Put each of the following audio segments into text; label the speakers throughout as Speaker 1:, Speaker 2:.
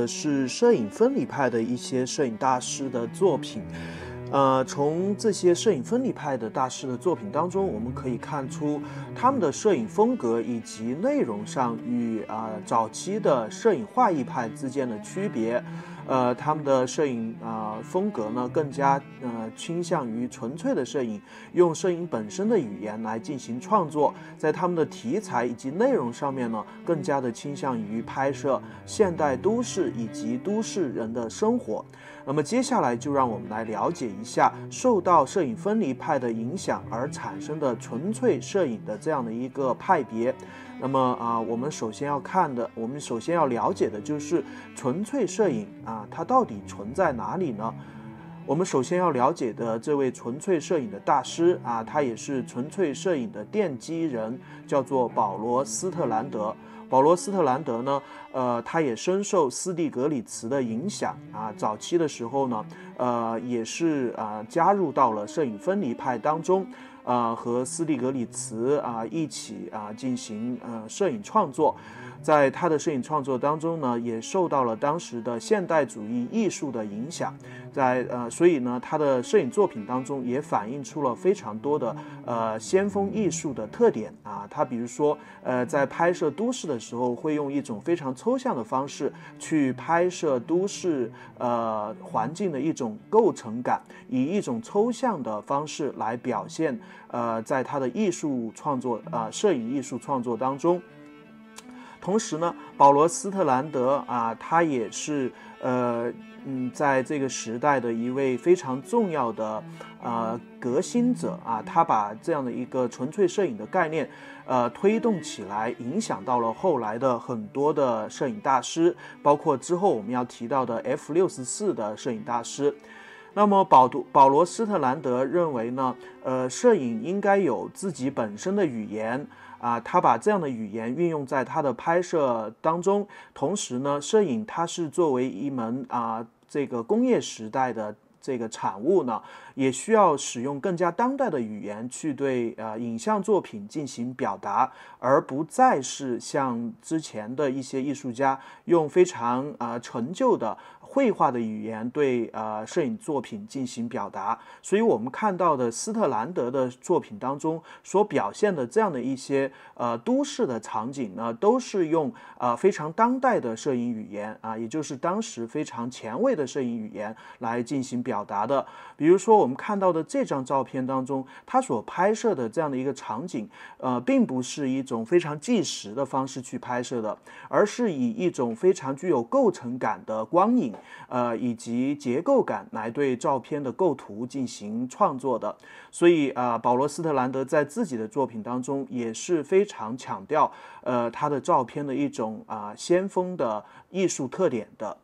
Speaker 1: 的是摄影分离派的一些摄影大师的作品，呃，从这些摄影分离派的大师的作品当中，我们可以看出他们的摄影风格以及内容上与啊早期的摄影画意派之间的区别。呃，他们的摄影啊风格呢更加呃倾向于纯粹的摄影，用摄影本身的语言来进行创作。在他们的题材以及内容上面呢，更加的倾向于拍摄现代都市以及都市人的生活。那么接下来就让我们来了解一下受到摄影分离派的影响而产生的纯粹摄影的这样的一个派别。那么啊，我们首先要看的，我们首先要了解的就是纯粹摄影啊，它到底存在哪里呢？我们首先要了解的这位纯粹摄影的大师啊，他也是纯粹摄影的奠基人，叫做保罗·斯特兰德。保罗·斯特兰德呢，呃，他也深受斯蒂格里茨的影响啊，早期的时候呢，呃，也是啊，加入到了摄影分离派当中。啊，和斯蒂格里茨啊一起啊进行呃摄影创作。在他的摄影创作当中呢，也受到了当时的现代主义艺术的影响，在呃，所以呢，他的摄影作品当中也反映出了非常多的呃先锋艺术的特点啊。他比如说呃，在拍摄都市的时候，会用一种非常抽象的方式去拍摄都市呃环境的一种构成感，以一种抽象的方式来表现呃，在他的艺术创作啊，摄影艺术创作当中。同时呢，保罗·斯特兰德啊，他也是呃嗯，在这个时代的一位非常重要的呃革新者啊，他把这样的一个纯粹摄影的概念呃推动起来，影响到了后来的很多的摄影大师，包括之后我们要提到的 F 六十四的摄影大师。那么，保读保罗斯特兰德认为呢？呃，摄影应该有自己本身的语言啊，他把这样的语言运用在他的拍摄当中。同时呢，摄影它是作为一门啊这个工业时代的这个产物呢，也需要使用更加当代的语言去对呃影像作品进行表达，而不再是像之前的一些艺术家用非常啊陈旧的。绘画的语言对呃摄影作品进行表达，所以我们看到的斯特兰德的作品当中所表现的这样的一些呃都市的场景呢，都是用啊非常当代的摄影语言啊，也就是当时非常前卫的摄影语言来进行表达的。比如说我们看到的这张照片当中，他所拍摄的这样的一个场景，呃，并不是一种非常纪实的方式去拍摄的，而是以一种非常具有构成感的光影。呃，以及结构感来对照片的构图进行创作的，所以啊，保罗·斯特兰德在自己的作品当中也是非常强调呃他的照片的一种啊先锋的艺术特点的。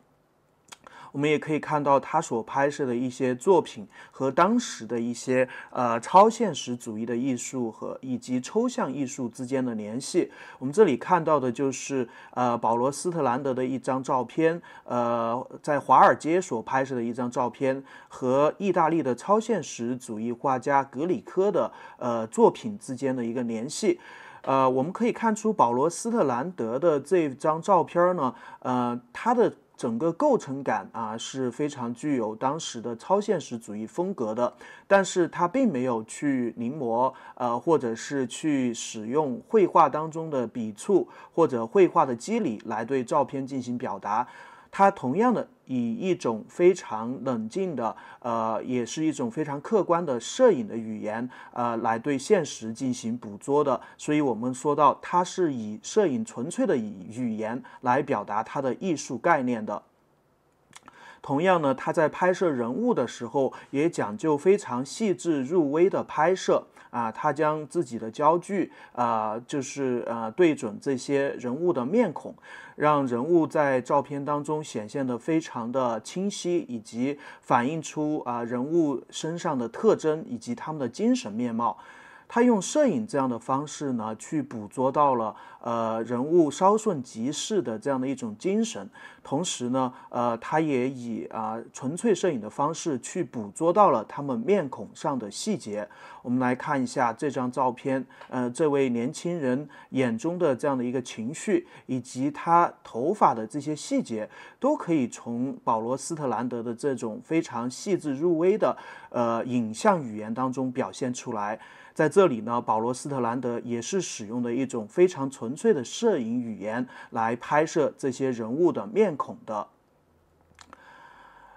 Speaker 1: 我们也可以看到他所拍摄的一些作品和当时的一些呃超现实主义的艺术和以及抽象艺术之间的联系。我们这里看到的就是呃保罗斯特兰德的一张照片，呃在华尔街所拍摄的一张照片和意大利的超现实主义画家格里科的呃作品之间的一个联系。呃，我们可以看出保罗斯特兰德的这张照片呢，呃他的。整个构成感啊是非常具有当时的超现实主义风格的，但是它并没有去临摹，呃，或者是去使用绘画当中的笔触或者绘画的肌理来对照片进行表达，它同样的。以一种非常冷静的，呃，也是一种非常客观的摄影的语言，呃，来对现实进行捕捉的。所以，我们说到，它是以摄影纯粹的语言来表达它的艺术概念的。同样呢，他在拍摄人物的时候也讲究非常细致入微的拍摄啊，他将自己的焦距啊，就是呃对准这些人物的面孔，让人物在照片当中显现的非常的清晰，以及反映出啊人物身上的特征以及他们的精神面貌。他用摄影这样的方式呢，去捕捉到了呃人物稍瞬即逝的这样的一种精神，同时呢，呃，他也以啊纯粹摄影的方式去捕捉到了他们面孔上的细节。我们来看一下这张照片，呃，这位年轻人眼中的这样的一个情绪，以及他头发的这些细节，都可以从保罗·斯特兰德的这种非常细致入微的呃影像语言当中表现出来。在这里呢，保罗·斯特兰德也是使用的一种非常纯粹的摄影语言来拍摄这些人物的面孔的。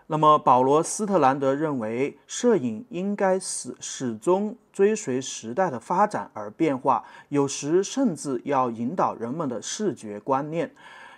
Speaker 1: 那么，保罗·斯特兰德认为，摄影应该始始终追随时代的发展而变化，有时甚至要引导人们的视觉观念。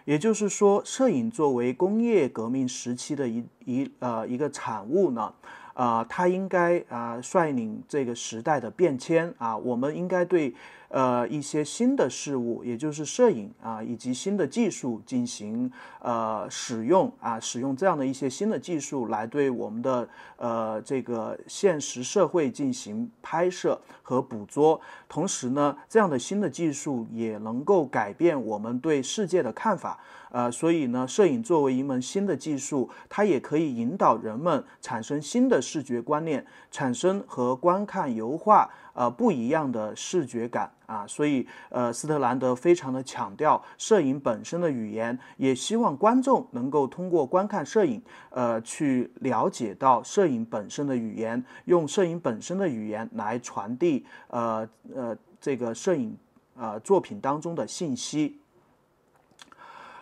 Speaker 1: 也就是说，摄影作为工业革命时期的一一呃一个产物呢。啊，他应该啊率领这个时代的变迁啊，我们应该对。呃，一些新的事物，也就是摄影啊，以及新的技术进行呃使用啊，使用这样的一些新的技术来对我们的呃这个现实社会进行拍摄和捕捉。同时呢，这样的新的技术也能够改变我们对世界的看法呃，所以呢，摄影作为一门新的技术，它也可以引导人们产生新的视觉观念，产生和观看油画。呃，不一样的视觉感啊，所以呃，斯特兰德非常的强调摄影本身的语言，也希望观众能够通过观看摄影，呃，去了解到摄影本身的语言，用摄影本身的语言来传递呃呃这个摄影呃作品当中的信息。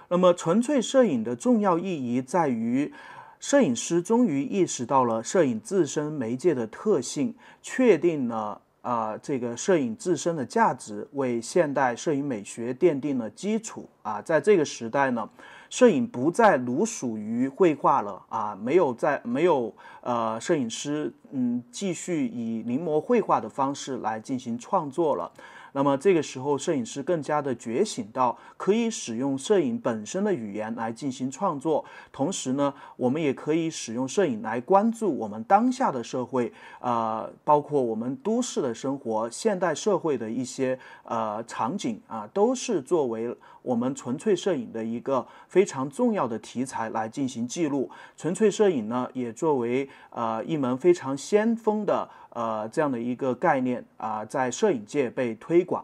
Speaker 1: 那么，纯粹摄影的重要意义在于，摄影师终于意识到了摄影自身媒介的特性，确定了。啊，这个摄影自身的价值为现代摄影美学奠定了基础啊！在这个时代呢，摄影不再如属于绘画了啊，没有在没有呃，摄影师嗯继续以临摹绘画的方式来进行创作了。那么这个时候，摄影师更加的觉醒到，可以使用摄影本身的语言来进行创作。同时呢，我们也可以使用摄影来关注我们当下的社会，呃，包括我们都市的生活、现代社会的一些呃场景啊，都是作为。我们纯粹摄影的一个非常重要的题材来进行记录。纯粹摄影呢，也作为呃一门非常先锋的呃这样的一个概念啊，在摄影界被推广。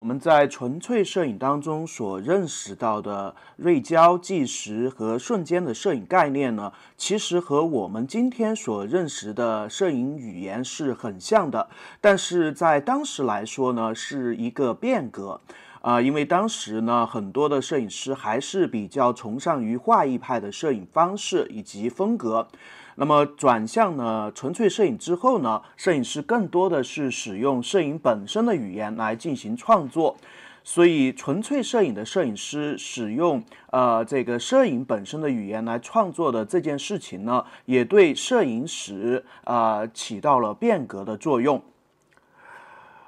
Speaker 1: 我们在纯粹摄影当中所认识到的锐焦、计时和瞬间的摄影概念呢，其实和我们今天所认识的摄影语言是很像的，但是在当时来说呢，是一个变革。啊，因为当时呢，很多的摄影师还是比较崇尚于画意派的摄影方式以及风格。那么转向呢，纯粹摄影之后呢，摄影师更多的是使用摄影本身的语言来进行创作。所以，纯粹摄影的摄影师使用呃这个摄影本身的语言来创作的这件事情呢，也对摄影史啊起到了变革的作用。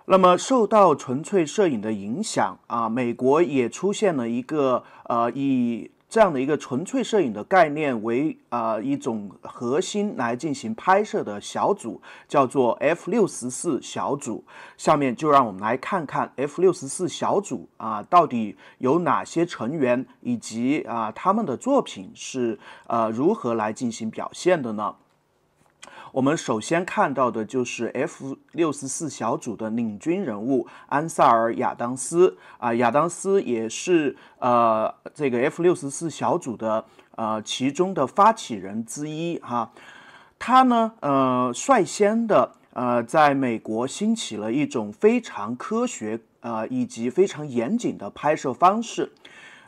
Speaker 1: 那么，受到纯粹摄影的影响啊，美国也出现了一个呃，以这样的一个纯粹摄影的概念为呃一种核心来进行拍摄的小组，叫做 F 六十四小组。下面就让我们来看看 F 六十四小组啊，到底有哪些成员，以及啊他们的作品是呃如何来进行表现的呢？我们首先看到的就是 F 六十四小组的领军人物安塞尔·亚当斯啊，亚当斯也是呃这个 F 六十四小组的呃其中的发起人之一哈，他呢呃率先的呃在美国兴起了一种非常科学呃以及非常严谨的拍摄方式。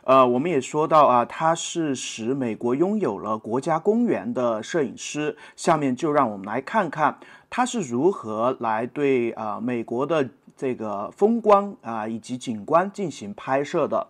Speaker 1: 呃，我们也说到啊，他是使美国拥有了国家公园的摄影师。下面就让我们来看看他是如何来对啊美国的这个风光啊以及景观进行拍摄的。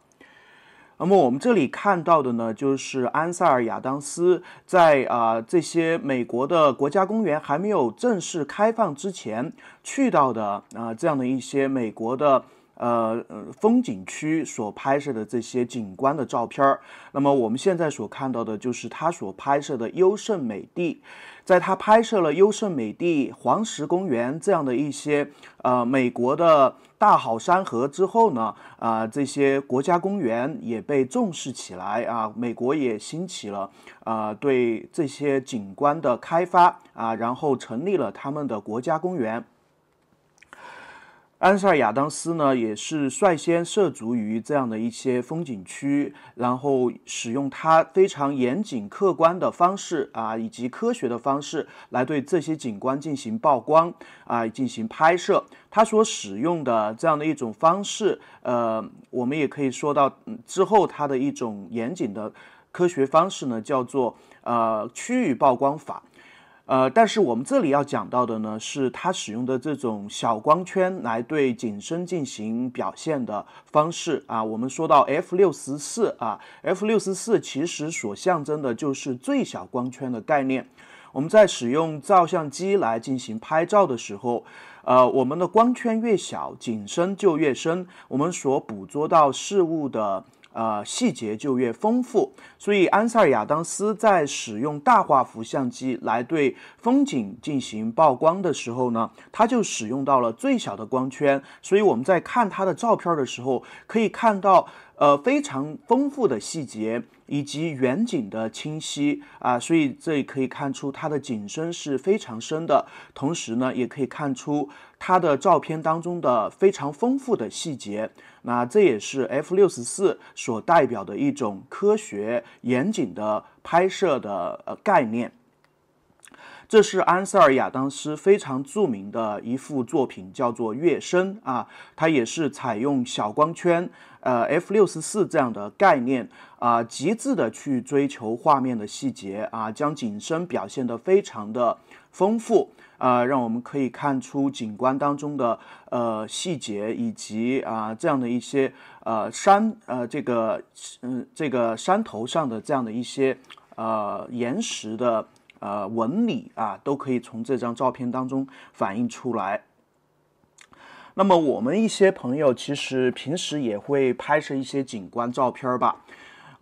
Speaker 1: 那么我们这里看到的呢，就是安塞尔·亚当斯在啊这些美国的国家公园还没有正式开放之前去到的啊这样的一些美国的。呃，风景区所拍摄的这些景观的照片儿，那么我们现在所看到的就是他所拍摄的优胜美地。在他拍摄了优胜美地、黄石公园这样的一些呃美国的大好山河之后呢，啊，这些国家公园也被重视起来啊，美国也兴起了啊对这些景观的开发啊，然后成立了他们的国家公园。安塞尔·亚当斯呢，也是率先涉足于这样的一些风景区，然后使用他非常严谨、客观的方式啊，以及科学的方式来对这些景观进行曝光啊，进行拍摄。他所使用的这样的一种方式，呃，我们也可以说到嗯、之后他的一种严谨的科学方式呢，叫做呃区域曝光法。呃，但是我们这里要讲到的呢，是它使用的这种小光圈来对景深进行表现的方式啊。我们说到 f64 啊，f64 其实所象征的就是最小光圈的概念。我们在使用照相机来进行拍照的时候，呃，我们的光圈越小，景深就越深，我们所捕捉到事物的。呃，细节就越丰富。所以安塞尔·亚当斯在使用大画幅相机来对风景进行曝光的时候呢，他就使用到了最小的光圈。所以我们在看他的照片的时候，可以看到呃非常丰富的细节以及远景的清晰啊。所以这里可以看出它的景深是非常深的。同时呢，也可以看出。它的照片当中的非常丰富的细节，那这也是 f 六十四所代表的一种科学严谨的拍摄的呃概念。这是安塞尔·亚当斯非常著名的一幅作品，叫做《月升》啊，它也是采用小光圈，呃 f 六十四这样的概念。啊，极致的去追求画面的细节啊，将景深表现得非常的丰富啊，让我们可以看出景观当中的呃细节以及啊这样的一些呃山呃这个嗯这个山头上的这样的一些呃岩石的呃纹理啊，都可以从这张照片当中反映出来。那么我们一些朋友其实平时也会拍摄一些景观照片吧。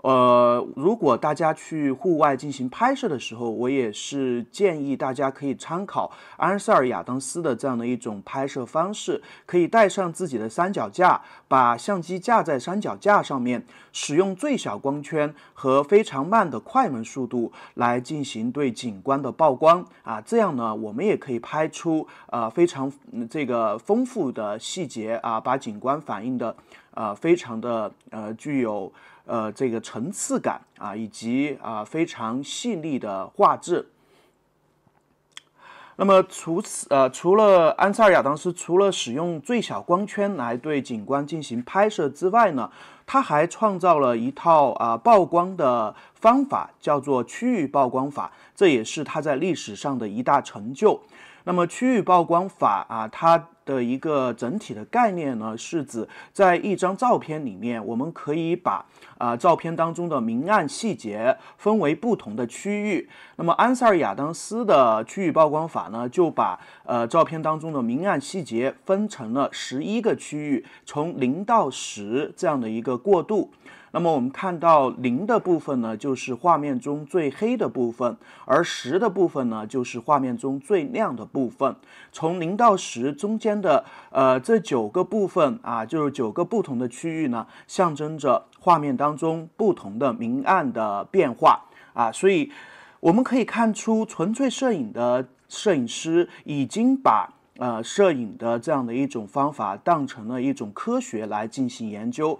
Speaker 1: 呃，如果大家去户外进行拍摄的时候，我也是建议大家可以参考安塞尔·亚当斯的这样的一种拍摄方式，可以带上自己的三脚架，把相机架在三脚架上面，使用最小光圈和非常慢的快门速度来进行对景观的曝光啊，这样呢，我们也可以拍出啊非常这个丰富的细节啊，把景观反映的啊非常的呃具有。呃，这个层次感啊，以及啊非常细腻的画质。那么除此呃，除了安塞尔·亚当斯，除了使用最小光圈来对景观进行拍摄之外呢，他还创造了一套啊曝光的方法，叫做区域曝光法，这也是他在历史上的一大成就。那么区域曝光法啊，它的一个整体的概念呢，是指在一张照片里面，我们可以把啊，照片当中的明暗细节分为不同的区域。那么，安塞尔·亚当斯的区域曝光法呢，就把呃照片当中的明暗细节分成了十一个区域，从零到十这样的一个过渡。那么，我们看到零的部分呢，就是画面中最黑的部分；而十的部分呢，就是画面中最亮的部分。从零到十中间的呃这九个部分啊，就是九个不同的区域呢，象征着。画面当中不同的明暗的变化啊，所以我们可以看出，纯粹摄影的摄影师已经把呃摄影的这样的一种方法当成了一种科学来进行研究，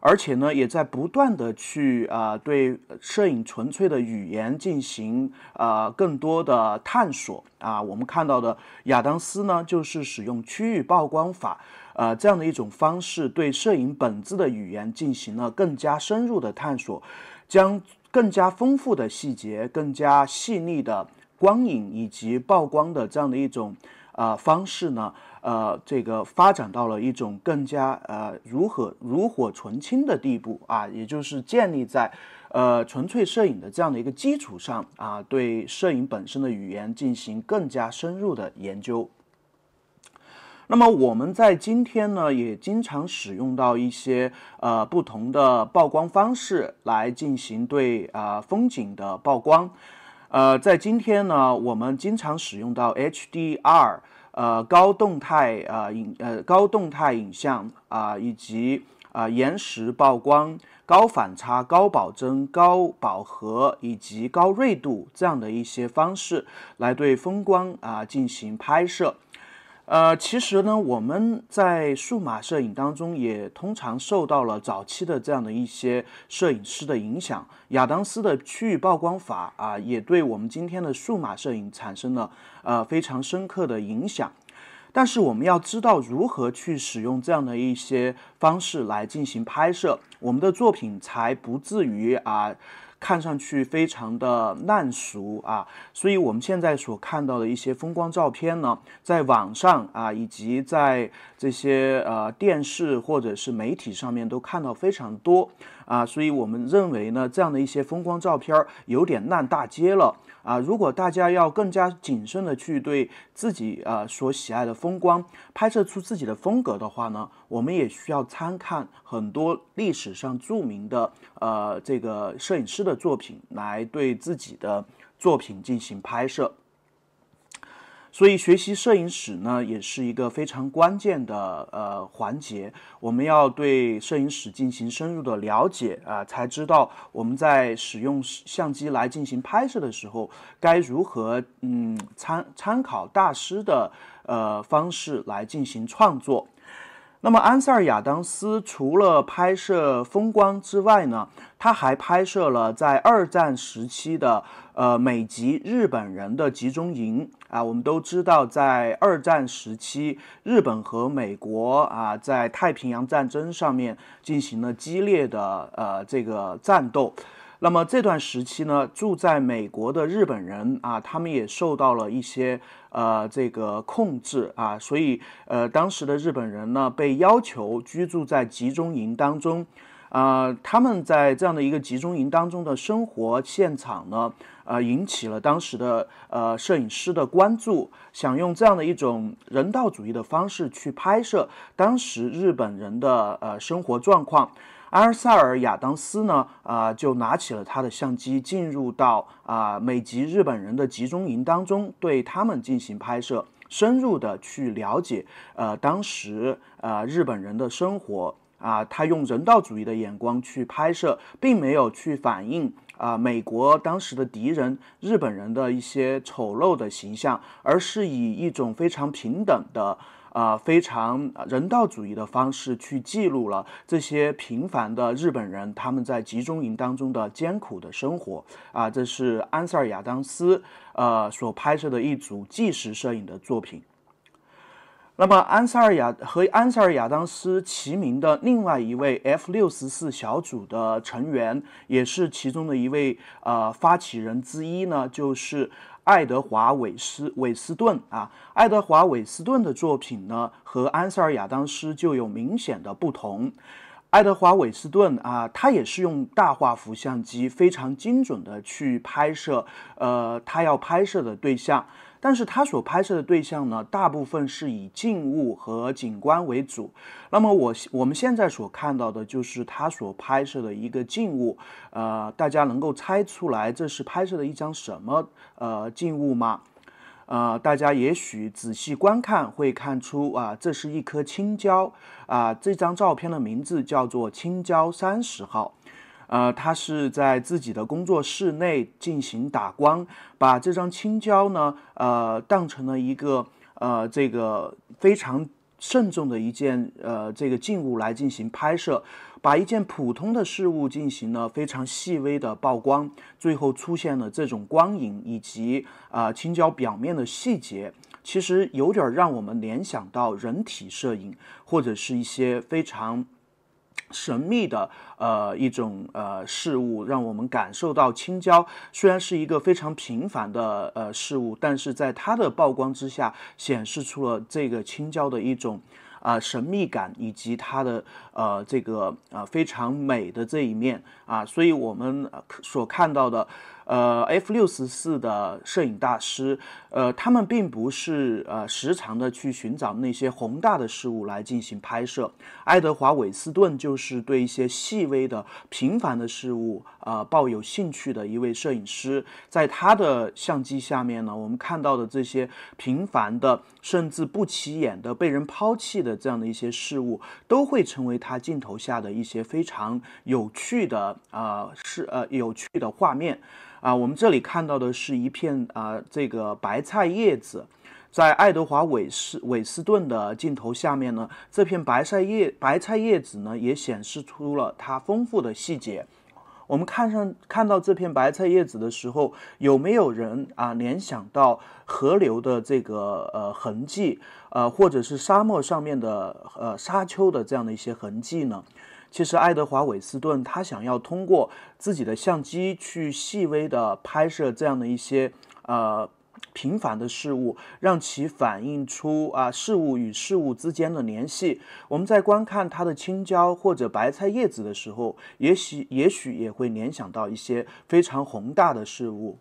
Speaker 1: 而且呢，也在不断的去啊对摄影纯粹的语言进行啊更多的探索啊。我们看到的亚当斯呢，就是使用区域曝光法。呃，这样的一种方式对摄影本质的语言进行了更加深入的探索，将更加丰富的细节、更加细腻的光影以及曝光的这样的一种呃方式呢，呃，这个发展到了一种更加呃如何如火纯青的地步啊，也就是建立在呃纯粹摄影的这样的一个基础上啊，对摄影本身的语言进行更加深入的研究。那么我们在今天呢，也经常使用到一些呃不同的曝光方式来进行对啊风景的曝光，呃，在今天呢，我们经常使用到 HDR 呃高动态啊影呃高动态影像啊以及啊延时曝光、高反差、高保真、高饱和以及高锐度这样的一些方式来对风光啊进行拍摄。呃，其实呢，我们在数码摄影当中也通常受到了早期的这样的一些摄影师的影响，亚当斯的区域曝光法啊，也对我们今天的数码摄影产生了呃非常深刻的影响。但是我们要知道如何去使用这样的一些方式来进行拍摄，我们的作品才不至于啊。看上去非常的烂俗啊，所以我们现在所看到的一些风光照片呢，在网上啊，以及在这些呃电视或者是媒体上面都看到非常多啊，所以我们认为呢，这样的一些风光照片儿有点烂大街了。啊，如果大家要更加谨慎的去对自己啊所喜爱的风光拍摄出自己的风格的话呢，我们也需要参看很多历史上著名的呃这个摄影师的作品来对自己的作品进行拍摄。所以学习摄影史呢，也是一个非常关键的呃环节。我们要对摄影史进行深入的了解啊，才知道我们在使用相机来进行拍摄的时候，该如何嗯参参考大师的呃方式来进行创作。那么，安塞尔·亚当斯除了拍摄风光之外呢，他还拍摄了在二战时期的呃美籍日本人的集中营啊。我们都知道，在二战时期，日本和美国啊在太平洋战争上面进行了激烈的呃这个战斗。那么这段时期呢，住在美国的日本人啊，他们也受到了一些呃这个控制啊，所以呃当时的日本人呢被要求居住在集中营当中，啊，他们在这样的一个集中营当中的生活现场呢，呃引起了当时的呃摄影师的关注，想用这样的一种人道主义的方式去拍摄当时日本人的呃生活状况。阿尔萨尔·亚当斯呢？啊，就拿起了他的相机，进入到啊美籍日本人的集中营当中，对他们进行拍摄，深入的去了解，呃，当时啊日本人的生活啊，他用人道主义的眼光去拍摄，并没有去反映啊美国当时的敌人日本人的一些丑陋的形象，而是以一种非常平等的。啊，非常人道主义的方式去记录了这些平凡的日本人他们在集中营当中的艰苦的生活啊，这是安塞尔·亚当斯呃所拍摄的一组纪实摄影的作品。那么，安塞尔·亚和安塞尔·亚当斯齐名的另外一位 F 六十四小组的成员，也是其中的一位呃发起人之一呢，就是。爱德华·韦斯·韦斯顿啊，爱德华·韦斯顿的作品呢，和安塞尔·亚当斯就有明显的不同。爱德华·韦斯顿啊，他也是用大画幅相机，非常精准的去拍摄，呃，他要拍摄的对象。但是他所拍摄的对象呢，大部分是以静物和景观为主。那么我我们现在所看到的就是他所拍摄的一个静物。呃，大家能够猜出来这是拍摄的一张什么呃静物吗？呃，大家也许仔细观看会看出啊，这是一颗青椒啊。这张照片的名字叫做青椒三十号。呃，他是在自己的工作室内进行打光，把这张青椒呢，呃，当成了一个呃，这个非常慎重的一件呃，这个静物来进行拍摄，把一件普通的事物进行了非常细微的曝光，最后出现了这种光影以及啊青椒表面的细节，其实有点让我们联想到人体摄影或者是一些非常。神秘的呃一种呃事物，让我们感受到青椒虽然是一个非常平凡的呃事物，但是在它的曝光之下，显示出了这个青椒的一种啊神秘感以及它的呃这个啊非常美的这一面啊，所以我们所看到的。呃，F 六十四的摄影大师，呃，他们并不是呃时常的去寻找那些宏大的事物来进行拍摄。爱德华·韦斯顿就是对一些细微的、平凡的事物，啊，抱有兴趣的一位摄影师。在他的相机下面呢，我们看到的这些平凡的、甚至不起眼的、被人抛弃的这样的一些事物，都会成为他镜头下的一些非常有趣的，啊，是呃有趣的画面。啊，我们这里看到的是一片啊，这个白菜叶子，在爱德华·韦斯韦斯顿的镜头下面呢，这片白菜叶白菜叶子呢，也显示出了它丰富的细节。我们看上看到这片白菜叶子的时候，有没有人啊联想到河流的这个呃痕迹，呃，或者是沙漠上面的呃沙丘的这样的一些痕迹呢？其实，爱德华·韦斯顿他想要通过自己的相机去细微的拍摄这样的一些呃平凡的事物，让其反映出啊事物与事物之间的联系。我们在观看他的青椒或者白菜叶子的时候，也许也许也会联想到一些非常宏大的事物。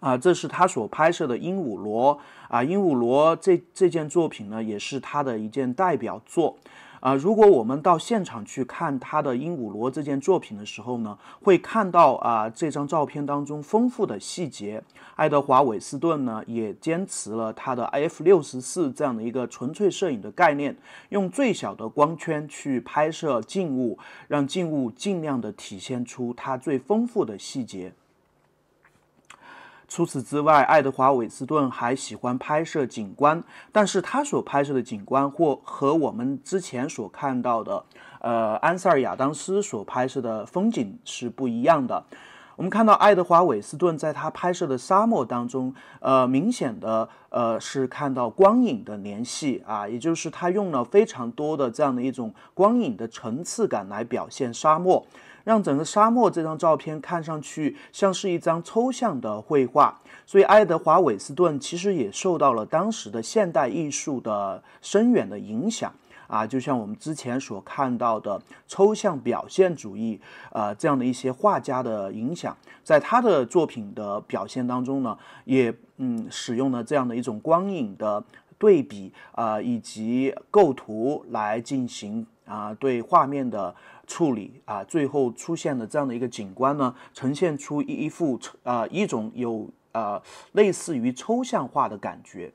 Speaker 1: 啊，这是他所拍摄的鹦鹉螺啊，鹦鹉螺这这件作品呢，也是他的一件代表作。啊，如果我们到现场去看他的鹦鹉螺这件作品的时候呢，会看到啊这张照片当中丰富的细节。爱德华·韦斯顿呢也坚持了他的 f 六十四这样的一个纯粹摄影的概念，用最小的光圈去拍摄静物，让静物尽量的体现出它最丰富的细节。除此之外，爱德华·韦斯顿还喜欢拍摄景观，但是他所拍摄的景观，或和我们之前所看到的，呃，安塞尔·亚当斯所拍摄的风景是不一样的。我们看到爱德华·韦斯顿在他拍摄的沙漠当中，呃，明显的，呃，是看到光影的联系啊，也就是他用了非常多的这样的一种光影的层次感来表现沙漠。让整个沙漠这张照片看上去像是一张抽象的绘画，所以爱德华·韦斯顿其实也受到了当时的现代艺术的深远的影响啊，就像我们之前所看到的抽象表现主义啊这样的一些画家的影响，在他的作品的表现当中呢，也嗯使用了这样的一种光影的对比啊以及构图来进行啊对画面的。处理啊，最后出现的这样的一个景观呢，呈现出一一幅啊一种有啊类似于抽象化的感觉。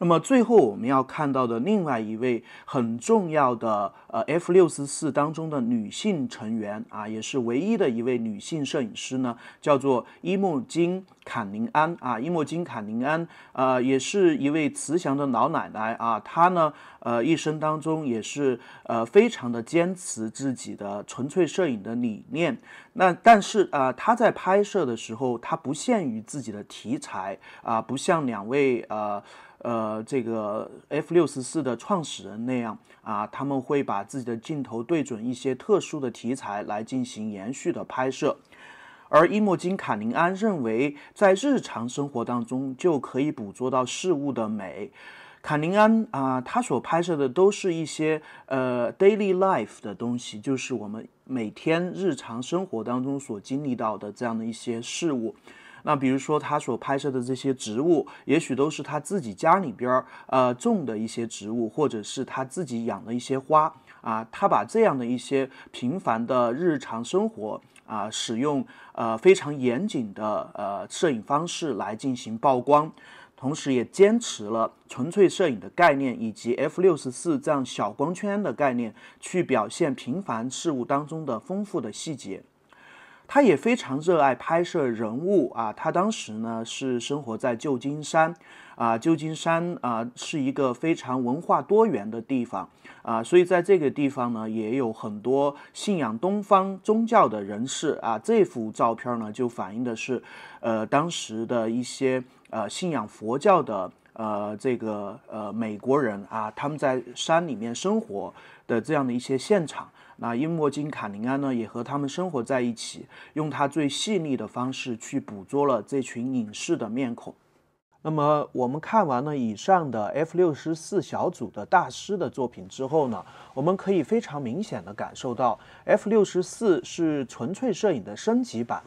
Speaker 1: 那么最后我们要看到的另外一位很重要的呃 F 六十四当中的女性成员啊，也是唯一的一位女性摄影师呢，叫做伊莫金·坎宁安啊。伊莫金·坎宁安啊，也是一位慈祥的老奶奶啊。她呢，呃，一生当中也是呃非常的坚持自己的纯粹摄影的理念。那但是啊，她在拍摄的时候，她不限于自己的题材啊，不像两位呃。呃，这个 F 六十四的创始人那样啊，他们会把自己的镜头对准一些特殊的题材来进行延续的拍摄。而伊莫金·卡宁安认为，在日常生活当中就可以捕捉到事物的美。卡宁安啊，他所拍摄的都是一些呃 daily life 的东西，就是我们每天日常生活当中所经历到的这样的一些事物。那比如说，他所拍摄的这些植物，也许都是他自己家里边儿呃种的一些植物，或者是他自己养的一些花啊。他把这样的一些平凡的日常生活啊，使用呃非常严谨的呃摄影方式来进行曝光，同时也坚持了纯粹摄影的概念，以及 f 六十四这样小光圈的概念，去表现平凡事物当中的丰富的细节。他也非常热爱拍摄人物啊，他当时呢是生活在旧金山，啊，旧金山啊是一个非常文化多元的地方啊，所以在这个地方呢也有很多信仰东方宗教的人士啊，这幅照片呢就反映的是，呃，当时的一些呃信仰佛教的呃这个呃美国人啊，他们在山里面生活的这样的一些现场。那英莫金卡宁安呢，也和他们生活在一起，用他最细腻的方式去捕捉了这群隐士的面孔。那么，我们看完了以上的 F 六十四小组的大师的作品之后呢，我们可以非常明显的感受到，F 六十四是纯粹摄影的升级版。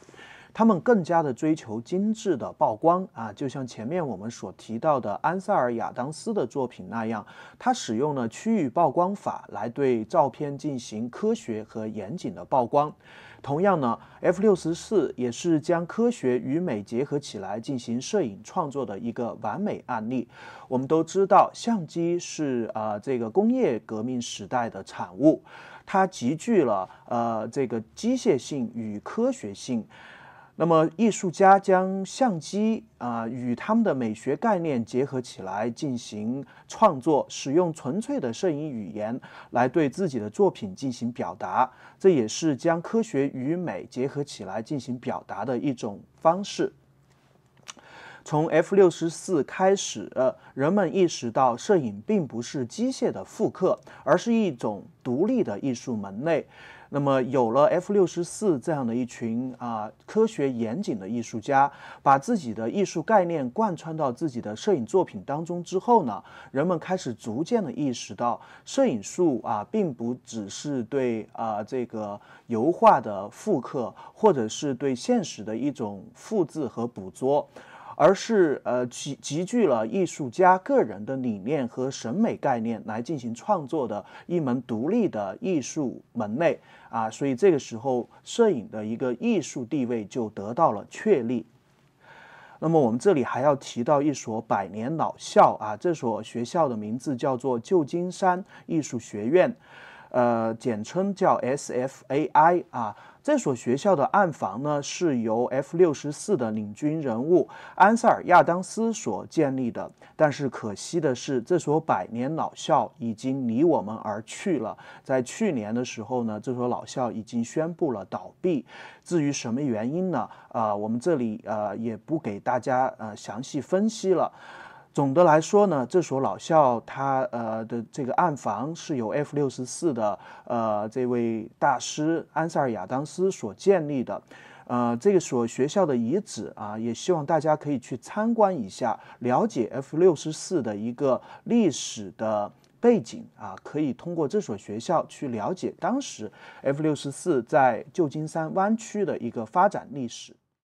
Speaker 1: 他们更加的追求精致的曝光啊，就像前面我们所提到的安塞尔·亚当斯的作品那样，他使用了区域曝光法来对照片进行科学和严谨的曝光。同样呢，F 六十四也是将科学与美结合起来进行摄影创作的一个完美案例。我们都知道，相机是啊这个工业革命时代的产物，它集聚了呃这个机械性与科学性。那么，艺术家将相机啊与他们的美学概念结合起来进行创作，使用纯粹的摄影语言来对自己的作品进行表达，这也是将科学与美结合起来进行表达的一种方式。从 F 六十四开始，人们意识到摄影并不是机械的复刻，而是一种独立的艺术门类。那么有了 F 六十四这样的一群啊科学严谨的艺术家，把自己的艺术概念贯穿到自己的摄影作品当中之后呢，人们开始逐渐的意识到，摄影术啊并不只是对啊这个油画的复刻，或者是对现实的一种复制和捕捉。而是呃集集聚了艺术家个人的理念和审美概念来进行创作的一门独立的艺术门类啊，所以这个时候摄影的一个艺术地位就得到了确立。那么我们这里还要提到一所百年老校啊，这所学校的名字叫做旧金山艺术学院，呃，简称叫 SFAI 啊。这所学校的暗房呢，是由 F 六十四的领军人物安塞尔亚当斯所建立的。但是可惜的是，这所百年老校已经离我们而去了。在去年的时候呢，这所老校已经宣布了倒闭。至于什么原因呢？啊，我们这里呃也不给大家呃详细分析了。总的来说呢，这所老校它呃的这个暗房是由 F 六十四的呃这位大师安塞尔·亚当斯所建立的，呃，这所学校的遗址啊，也希望大家可以去参观一下，了解 F 六十四的一个历史的背景啊，可以通过这所学校去了解当时 F 六十四在旧金山湾区的一个发展历史。